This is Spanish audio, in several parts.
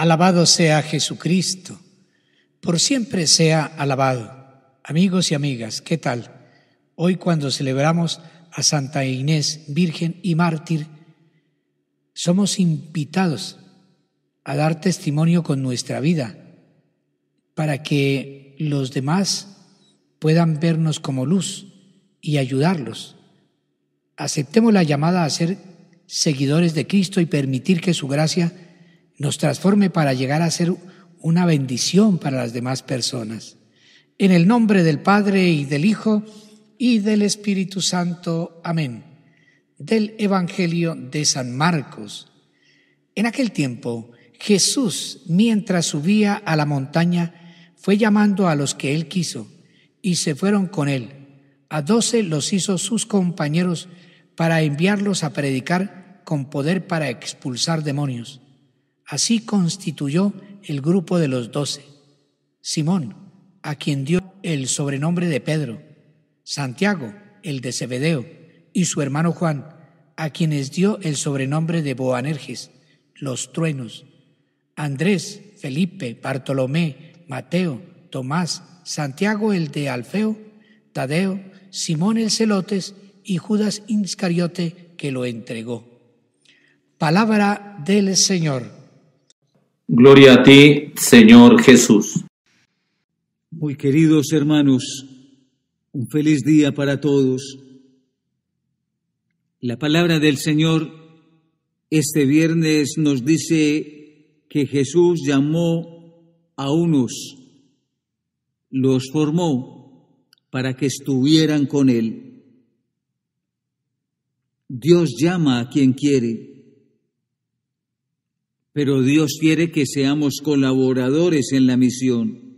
Alabado sea Jesucristo, por siempre sea alabado. Amigos y amigas, ¿qué tal? Hoy cuando celebramos a Santa Inés, Virgen y Mártir, somos invitados a dar testimonio con nuestra vida para que los demás puedan vernos como luz y ayudarlos. Aceptemos la llamada a ser seguidores de Cristo y permitir que su gracia nos transforme para llegar a ser una bendición para las demás personas. En el nombre del Padre y del Hijo y del Espíritu Santo. Amén. Del Evangelio de San Marcos. En aquel tiempo, Jesús, mientras subía a la montaña, fue llamando a los que él quiso, y se fueron con él. A doce los hizo sus compañeros para enviarlos a predicar con poder para expulsar demonios. Así constituyó el grupo de los doce. Simón, a quien dio el sobrenombre de Pedro, Santiago, el de Zebedeo, y su hermano Juan, a quienes dio el sobrenombre de Boanerges, los truenos, Andrés, Felipe, Bartolomé, Mateo, Tomás, Santiago el de Alfeo, Tadeo, Simón el Celotes y Judas Iscariote que lo entregó. Palabra del Señor. Gloria a ti, Señor Jesús. Muy queridos hermanos, un feliz día para todos. La palabra del Señor este viernes nos dice que Jesús llamó a unos, los formó para que estuvieran con Él. Dios llama a quien quiere pero Dios quiere que seamos colaboradores en la misión.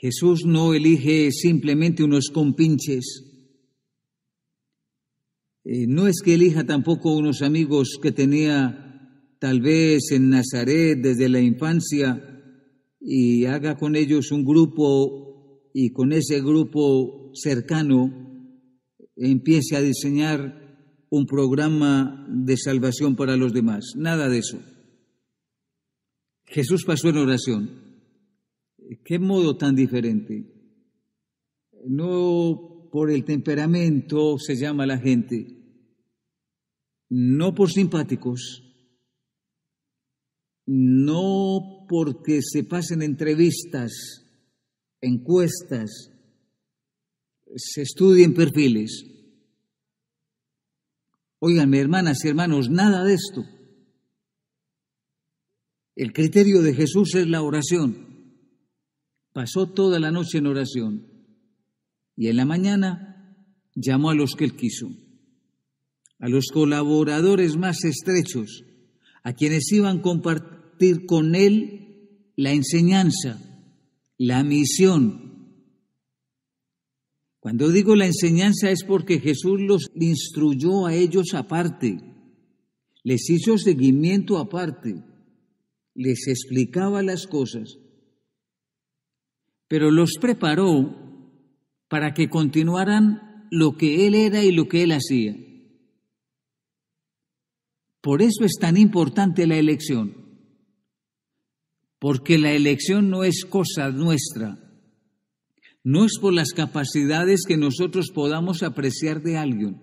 Jesús no elige simplemente unos compinches. Eh, no es que elija tampoco unos amigos que tenía tal vez en Nazaret desde la infancia y haga con ellos un grupo y con ese grupo cercano empiece a diseñar un programa de salvación para los demás, nada de eso. Jesús pasó en oración. ¿Qué modo tan diferente? No por el temperamento se llama la gente, no por simpáticos, no porque se pasen entrevistas, encuestas, se estudien perfiles. Óiganme, hermanas y hermanos, nada de esto. El criterio de Jesús es la oración. Pasó toda la noche en oración y en la mañana llamó a los que él quiso, a los colaboradores más estrechos, a quienes iban a compartir con él la enseñanza, la misión, cuando digo la enseñanza es porque Jesús los instruyó a ellos aparte, les hizo seguimiento aparte, les explicaba las cosas, pero los preparó para que continuaran lo que Él era y lo que Él hacía. Por eso es tan importante la elección, porque la elección no es cosa nuestra, no es por las capacidades que nosotros podamos apreciar de alguien.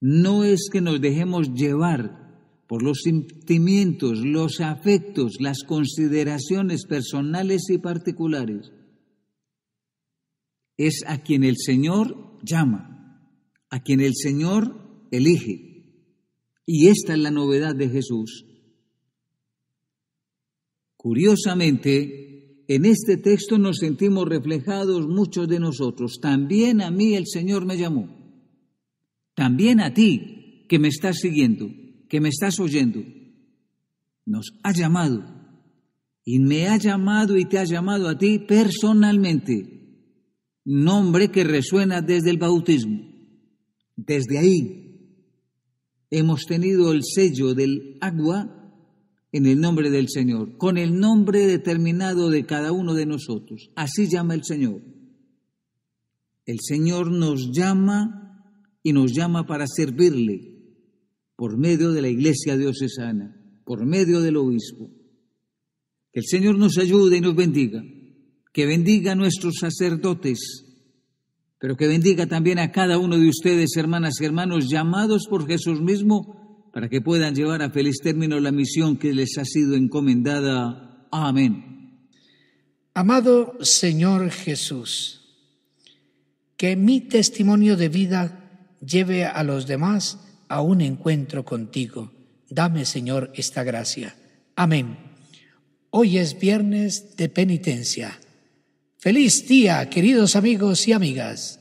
No es que nos dejemos llevar por los sentimientos, los afectos, las consideraciones personales y particulares. Es a quien el Señor llama, a quien el Señor elige. Y esta es la novedad de Jesús. Curiosamente, en este texto nos sentimos reflejados muchos de nosotros. También a mí el Señor me llamó. También a ti que me estás siguiendo, que me estás oyendo. Nos ha llamado. Y me ha llamado y te ha llamado a ti personalmente. Nombre que resuena desde el bautismo. Desde ahí hemos tenido el sello del agua en el nombre del Señor, con el nombre determinado de cada uno de nosotros. Así llama el Señor. El Señor nos llama y nos llama para servirle por medio de la iglesia diocesana, por medio del obispo. Que el Señor nos ayude y nos bendiga, que bendiga a nuestros sacerdotes, pero que bendiga también a cada uno de ustedes, hermanas y hermanos, llamados por Jesús mismo para que puedan llevar a feliz término la misión que les ha sido encomendada. Amén. Amado Señor Jesús, que mi testimonio de vida lleve a los demás a un encuentro contigo. Dame, Señor, esta gracia. Amén. Hoy es viernes de penitencia. Feliz día, queridos amigos y amigas.